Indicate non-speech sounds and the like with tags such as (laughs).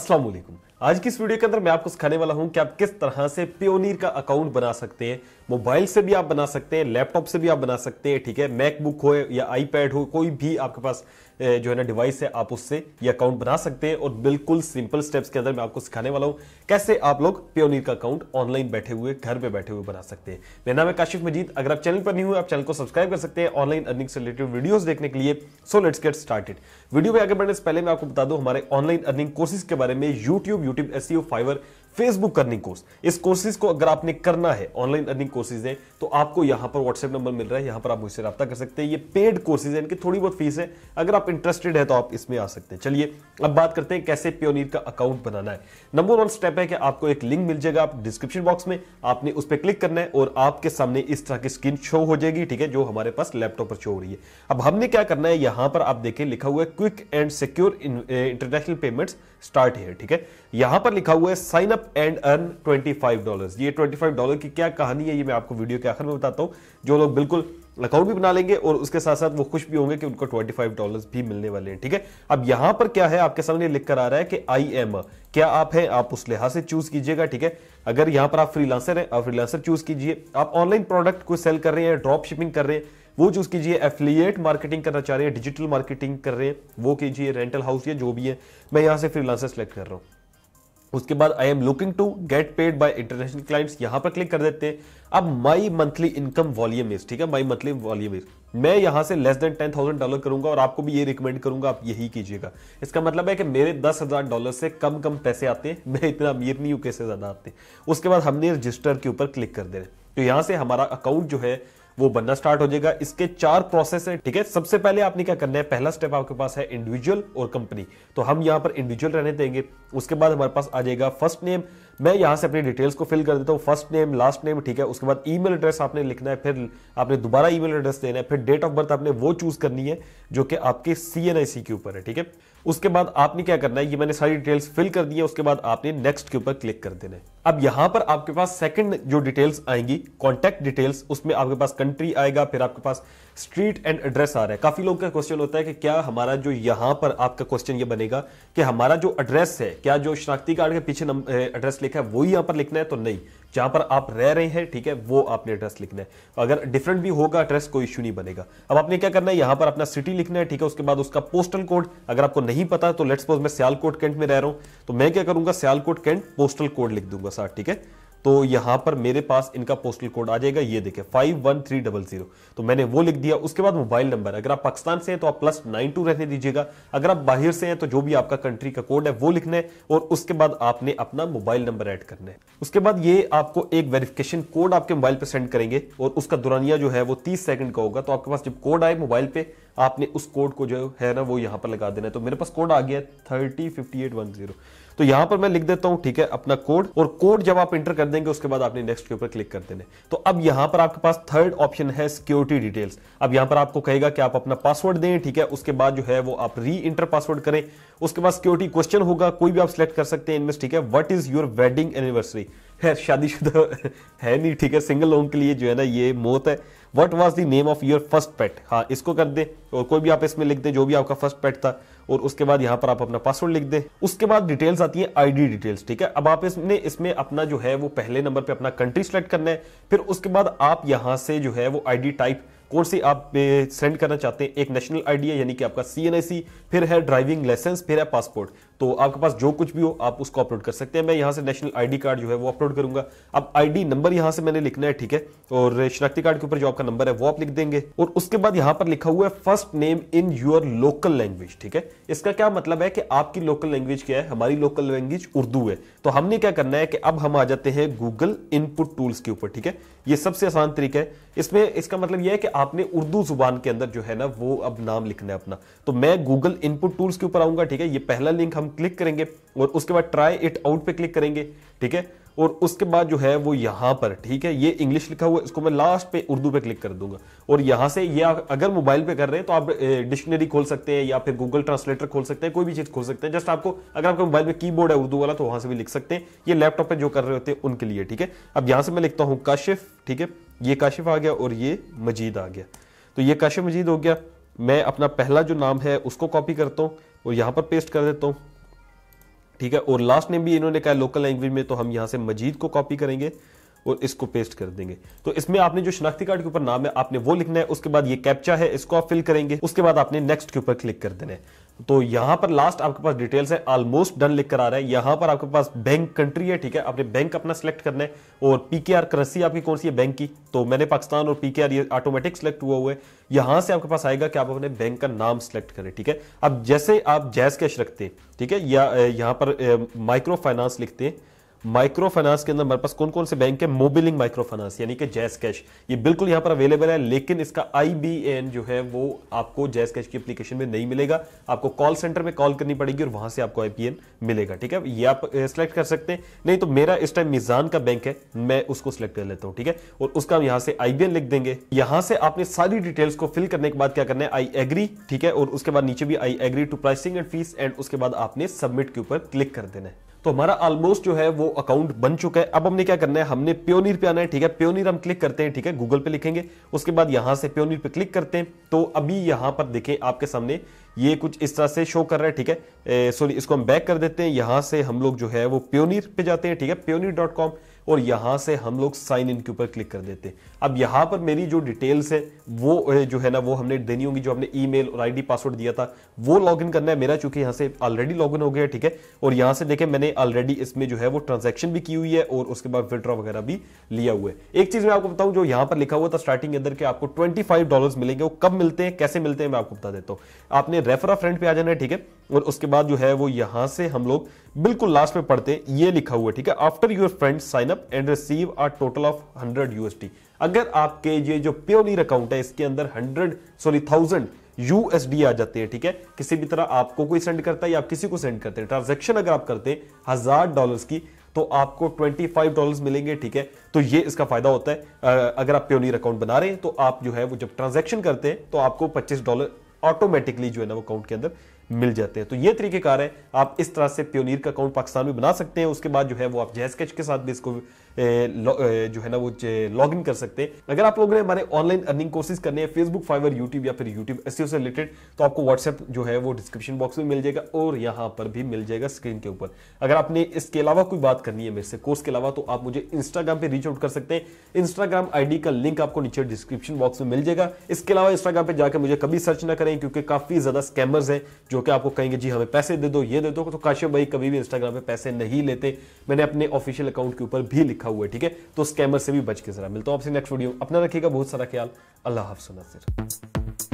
अस्सलाम वालेकुम आज की इस वीडियो के अंदर मैं आपको सिखाने वाला हूं कि आप किस तरह से प्योनीर का अकाउंट बना सकते हैं मोबाइल से भी आप बना सकते हैं लैपटॉप से भी आप बना सकते हैं ठीक है मैकबुक हो या आईपैड हो कोई भी आपके पास जो है ना डिवाइस है आप उससे ये अकाउंट बना सकते हैं और बिल्कुल सिंपल स्टेप्स के अंदर मैं आपको सिखाने वाला हूं कैसे आप लोग प्योनीर का अकाउंट ऑनलाइन बैठे हुए घर पे बैठे हुए बना सकते हैं मेरा नाम है काशिफ मजीद अगर आप चैनल पर नहीं हुए आप चैनल को सब्सक्राइब कर सकते हैं ऑनलाइन अर्निंग से रिलेटेड वीडियो देखने के लिए so let's get started video में आगे बढ़ने से पहले मैं आपको बता दूं हमारे ऑनलाइन अर्निंग कोर्सेज के बारे में YouTube YouTube S Fiverr Facebook earning course इस कोर्सेज को अगर आपने करना है ऑनलाइन अर्निंग कोर्सेज है तो आपको यहां पर व्हाट्सएप नंबर मिल रहा है यहां पर आप मुझसे रब्ता कर सकते हैं ये पेड कोर्सेज है इनकी थोड़ी बहुत फीस है अगर आप इंटरेस्टेड है तो आप इसमें आ सकते हैं चलिए अब बात करते हैं कैसे प्योनीर का अकाउंट बनाना है नंबर वन स्टेप है कि आपको एक लिंक मिल जाएगा आप डिस्क्रिप्शन बॉक्स में आपने उस पर क्लिक करना है और आपके सामने इस तरह की स्क्रीन शो हो जाएगी ठीक है जो हमारे पास लैपटॉप पर शो हो रही है अब हमने क्या करना है यहां पर आप देखें लिखा हुआ है quick and secure international payments start है ठीक है यहां पर लिखा हुआ है sign up and earn twenty five dollar ये ट्वेंटी फाइव डॉलर की क्या कहानी है ये मैं आपको वीडियो के आखिर में बताता हूँ जो लोग बिल्कुल अकाउंट भी बना लेंगे और उसके साथ साथ वो खुश भी होंगे कि उनको ट्वेंटी फाइव डॉलर भी मिलने वाले हैं ठीक है अब यहां पर क्या है आपके सामने लिख कर आ रहा है कि आई एम क्या आप हैं आप उस लिहाज से चूज कीजिएगा ठीक है अगर यहां पर आप फ्रीलांसर हैं आप फ्रीलांसर चूज कीजिए आप ऑनलाइन प्रोडक्ट को सेल कर रहे हैं ड्रॉप शिपिंग कर रहे हैं वो चूज कीजिए एफिलिएट मार्केटिंग करना चाह रहे हैं डिजिटल मार्केटिंग कर रहे हैं वो कीजिए रेंटल हाउस या जो भी है मैं यहां से फ्रीलांसर सेलेक्ट कर रहा हूं उसके बाद I am looking to get paid by international clients यहां पर क्लिक कर देते हैं अब my monthly income volume is ठीक है माई मंथली वॉल्यूम इज मैं यहां से less than ten thousand dollar करूंगा और आपको भी ये रिकमेंड करूंगा आप यही कीजिएगा इसका मतलब है कि मेरे दस हजार डॉलर से कम कम पैसे आते हैं (laughs) मैं इतना अमीर नहीं हूं कैसे ज्यादा आते हैं उसके बाद हमने रजिस्टर के ऊपर क्लिक कर देना तो यहां से हमारा अकाउंट जो है वो बनना स्टार्ट हो जाएगा इसके चार प्रोसेस है ठीक है सबसे पहले आपने क्या करना है पहला स्टेप आपके पास है इंडिविजुअल और कंपनी तो हम यहां पर इंडिविजुअल रहने देंगे उसके बाद हमारे पास आ जाएगा फर्स्ट नेम मैं यहां से अपनी डिटेल्स को फिल कर देता हूं फर्स्ट नेम लास्ट नेम ठीक है उसके बाद ईमेल एड्रेस आपने लिखना है फिर आपने दोबारा ईमेल एड्रेस देना है फिर डेट ऑफ बर्थ आपने वो चूज करनी है जो कि आपके सी के ऊपर है ठीक है उसके बाद आपने क्या करना है ये मैंने सारी डिटेल्स फिल कर दी है उसके बाद आपने नेक्स्ट के ऊपर क्लिक कर देना है अब यहां पर आपके पास सेकंड जो डिटेल्स आएंगी कॉन्टैक्ट डिटेल्स उसमें आपके पास कंट्री आएगा फिर आपके पास स्ट्रीट एंड एड्रेस आ रहा है काफी लोगों का क्वेश्चन होता है कि क्या हमारा जो यहां पर आपका क्वेश्चन ये बनेगा कि हमारा जो एड्रेस है क्या जो शनाख्ती कार्ड के पीछे एड्रेस लिखा है वही यहां पर लिखना है तो नहीं जहां पर आप रह रहे हैं ठीक है वो आपने एड्रेस लिखना है अगर डिफरेंट भी होगा एड्रेस कोई इश्यू नहीं बनेगा अब आपने क्या करना है यहां पर अपना सिटी लिखना है ठीक है उसके बाद उसका पोस्टल कोड अगर आपको नहीं पता तो लेट्स सपोज मैं सियालकोट कैंट में रह रहा हूं तो मैं क्या करूंगा सियालकोट कैंट पोस्टल कोड लिख दूंगा साथ ठीक है तो यहां पर मेरे पास इनका पोस्टल कोड आ जाएगा ये देखे five one three double zero तो मैंने वो लिख दिया उसके बाद मोबाइल नंबर अगर आप पाकिस्तान से हैं तो आप प्लस नाइन टू रहने दीजिएगा अगर आप बाहर से हैं तो जो भी आपका कंट्री का कोड है वो लिखना है और उसके बाद आपने अपना मोबाइल नंबर ऐड करना है उसके बाद ये आपको एक वेरिफिकेशन कोड आपके मोबाइल पर सेंड करेंगे और उसका दुरानिया जो है वो तीस सेकंड का होगा तो आपके पास जब कोड आए मोबाइल पे आपने उस कोड को जो है ना वो यहाँ पर लगा देना है तो मेरे पास कोड आ गया thirty fifty eight one zero तो यहाँ पर मैं लिख देता हूँ ठीक है अपना कोड और कोड जब आप इंटर कर देंगे उसके बाद आपने नेक्स्ट के ऊपर क्लिक कर देने तो अब यहाँ पर आपके पास थर्ड ऑप्शन है सिक्योरिटी डिटेल्स अब यहाँ पर आपको कहेगा कि आप अपना पासवर्ड दें ठीक है उसके बाद जो है वो आप री इंटर पासवर्ड करें उसके बाद सिक्योरिटी क्वेश्चन होगा कोई भी आप सिलेक्ट कर सकते हैं इनमें ठीक है what is your wedding anniversary खैर शादीशुदा है नहीं ठीक है सिंगल लोगों के लिए जो है ना ये मौत है what was the name of your first pet हाँ इसको कर दे और कोई भी आप इसमें लिख दे जो भी आपका फर्स्ट पेट था और उसके बाद यहाँ पर आप अपना पासवर्ड लिख दे उसके बाद डिटेल्स आती है आईडी डिटेल्स ठीक है अब आप इसने इसमें अपना जो है वो पहले नंबर पे अपना कंट्री सेलेक्ट करना है फिर उसके बाद आप यहाँ से जो है वो आईडी टाइप कौन सी आप सेंड करना चाहते हैं एक नेशनल आईडी है यानी कि आपका सी फिर है ड्राइविंग लाइसेंस फिर है पासपोर्ट तो आपके पास जो कुछ भी हो आप उसको अपलोड कर सकते हैं मैं यहाँ से नेशनल आईडी कार्ड जो है वो अपलोड करूंगा अब आईडी नंबर यहाँ से मैंने लिखना है ठीक है और शनाख्ती कार्ड के ऊपर जो आपका नंबर है वो आप लिख देंगे और उसके बाद यहाँ पर लिखा हुआ है first name in your local language ठीक है इसका क्या मतलब है कि आपकी लोकल लैंग्वेज क्या है हमारी लोकल लैंग्वेज उर्दू है तो हमने क्या करना है कि अब हम आ जाते हैं गूगल इनपुट टूल्स के ऊपर ठीक है ये सबसे आसान तरीका है इसमें इसका मतलब यह है कि आपने उर्दू जुबान के अंदर जो है ना वो अब नाम लिखना है अपना तो मैं गूगल इनपुट टूल्स के ऊपर आऊंगा ठीक है ये पहला लिंक हम क्लिक करेंगे और उसके बाद ट्राई इट आउट पे क्लिक करेंगे ठीक है और उसके बाद जो है वो यहां पर ठीक है ये इंग्लिश लिखा हुआ है इसको मैं लास्ट पे उर्दू पे क्लिक कर दूंगा और यहां से ये अगर मोबाइल पे कर रहे हैं तो आप डिक्शनरी खोल सकते हैं या फिर गूगल ट्रांसलेटर खोल सकते हैं कोई भी चीज़ खोल सकते हैं जस्ट आपको अगर आपके मोबाइल में कीबोर्ड है उर्दू वाला तो वहां से भी लिख सकते हैं ये लैपटॉप पर जो कर रहे होते हैं उनके लिए ठीक है अब यहां से मैं लिखता हूँ काशिफ ठीक है ये काशिफ आ गया और ये मजीद आ गया तो ये काशिफ मजीद हो गया मैं अपना पहला जो नाम है उसको कॉपी करता हूँ और यहाँ पर पेस्ट कर देता हूँ ठीक है और लास्ट नेम भी इन्होंने कहा लोकल लैंग्वेज में तो हम यहाँ से मजीद को कॉपी करेंगे और इसको पेस्ट कर देंगे तो इसमें आपने जो शनाख्ती कार्ड के ऊपर नाम है आपने वो लिखना है उसके बाद ये कैप्चा है इसको आप फिल करेंगे उसके बाद आपने नेक्स्ट के ऊपर क्लिक कर देना है तो यहां पर लास्ट आपके पास डिटेल्स है ऑलमोस्ट डन लिख कर आ रहा है यहां पर आपके पास बैंक कंट्री है ठीक है आपने बैंक अपना सिलेक्ट करना है और पीकेआर करेंसी आपकी कौन सी है बैंक की तो मैंने पाकिस्तान और पीकेआर ये ऑटोमेटिक सिलेक्ट हुआ हुआ है यहां से आपके पास आएगा कि आप अपने बैंक का नाम सिलेक्ट करें ठीक है अब जैसे आप जैस कैश रखते हैं ठीक है या यहां पर माइक्रो फाइनेंस लिखते हैं माइक्रो फाइनेंस के अंदर हमारे पास कौन कौन से बैंक है मोबिलिंग माइक्रो फाइनेंस यानी कि जैस कैश ये बिल्कुल यहाँ पर अवेलेबल है लेकिन इसका आई जो है वो आपको जैस कैश की एप्लीकेशन में नहीं मिलेगा आपको कॉल सेंटर में कॉल करनी पड़ेगी और वहां से आपको आई मिलेगा ठीक है ये आप सिलेक्ट कर सकते हैं नहीं तो मेरा इस टाइम मिजान का बैंक है मैं उसको सिलेक्ट कर लेता हूँ ठीक है और उसका हम यहाँ से आई लिख देंगे यहां से आपने सारी डिटेल्स को फिल करने के बाद क्या करना है आई एग्री ठीक है और उसके बाद नीचे भी I agree to pricing and fees and उसके बाद आपने सबमिट के ऊपर क्लिक कर देना है तो हमारा ऑलमोस्ट जो है वो अकाउंट बन चुका है अब हमने क्या करना है हमने प्योनीर पे आना है ठीक है प्योनीर हम क्लिक करते हैं ठीक है गूगल पे लिखेंगे उसके बाद यहां से प्योनीर पे क्लिक करते हैं तो अभी यहां पर देखें आपके सामने ये कुछ इस तरह से शो कर रहा है ठीक है सॉरी इसको हम बैक कर देते हैं यहां से हम लोग जो है वो प्योनीर पे जाते हैं ठीक है प्योनीर डॉट कॉम और यहाँ से हम लोग साइन इन के ऊपर क्लिक कर देते हैं अब यहाँ पर मेरी जो डिटेल्स है वो जो है ना वो हमने देनी होगी जो हमने ईमेल और आईडी पासवर्ड दिया था वो लॉगिन करना है मेरा चूंकि यहाँ से ऑलरेडी लॉगिन हो गया ठीक है और यहाँ से देखें मैंने ऑलरेडी इसमें जो है वो ट्रांजेक्शन भी की हुई है और उसके बाद विड्रॉ वगैरह भी लिया हुआ है एक चीज मैं आपको बताऊँ जो यहाँ पर लिखा हुआ था स्टार्टिंग के अंदर के आपको ट्वेंटी डॉलर मिलेंगे वो कब मिलते हैं कैसे मिलते हैं मैं आपको बता देता हूँ आपने रेफरा फ्रेंड पे आ जाना है ठीक है और उसके बाद जो है वो यहाँ से हम लोग बिल्कुल लास्ट में पढ़ते हैं ये लिखा हुआ ठीक है after your friend sign up and receive a total of hundred USD अगर आपके ये जो प्योनियर अकाउंट है इसके अंदर हंड्रेड सॉरी थाउजेंड यूएसडी आ जाते हैं ठीक है किसी भी तरह आपको कोई सेंड करता है या आप किसी को सेंड करते हैं ट्रांजेक्शन अगर आप करते हैं हजार डॉलर की तो आपको ट्वेंटी फाइव डॉलर मिलेंगे ठीक है तो ये इसका फायदा होता है अगर आप प्योनियर अकाउंट बना रहे हैं तो आप जो है वो जब ट्रांजेक्शन करते हैं तो आपको पच्चीस डॉलर ऑटोमेटिकली जो है ना वो अकाउंट के अंदर मिल जाते हैं तो ये तरीके कार है आप इस तरह से प्योनीर का अकाउंट पाकिस्तान में बना सकते हैं उसके बाद जो है वो आप जैज कैच के साथ भी इसको जो है ना वो लॉग इन कर सकते हैं अगर आप लोगों ने हमारे ऑनलाइन अर्निंग कोर्सेज करने हैं फेसबुक फाइवर यूट्यूब या फिर यूट्यूब एस e से रिलेटेड तो आपको व्हाट्सएप जो है वो डिस्क्रिप्शन बॉक्स में मिल जाएगा और यहाँ पर भी मिल जाएगा स्क्रीन के ऊपर अगर आपने इसके अलावा कोई बात करनी है मेरे से कोर्स के अलावा तो आप मुझे इंस्टाग्राम पर रीच आउट कर सकते हैं इंस्टाग्राम आईडी का लिंक आपको नीचे डिस्क्रिप्शन बॉक्स में मिल जाएगा इसके अलावा इंस्टाग्राम पर जाकर मुझे कभी सर्च ना करें क्योंकि काफी ज्यादा स्कैमर्स हैं जो जो कि आपको कहेंगे जी हमें पैसे दे दो ये दे दो तो काश्यप भाई कभी भी इंस्टाग्राम पे पैसे नहीं लेते मैंने अपने ऑफिशियल अकाउंट के ऊपर भी लिखा हुआ है ठीक है तो स्कैमर से भी बच के जरा मिलता हूँ आपसे नेक्स्ट वीडियो अपना रखिएगा बहुत सारा ख्याल अल्लाह हाफ सुना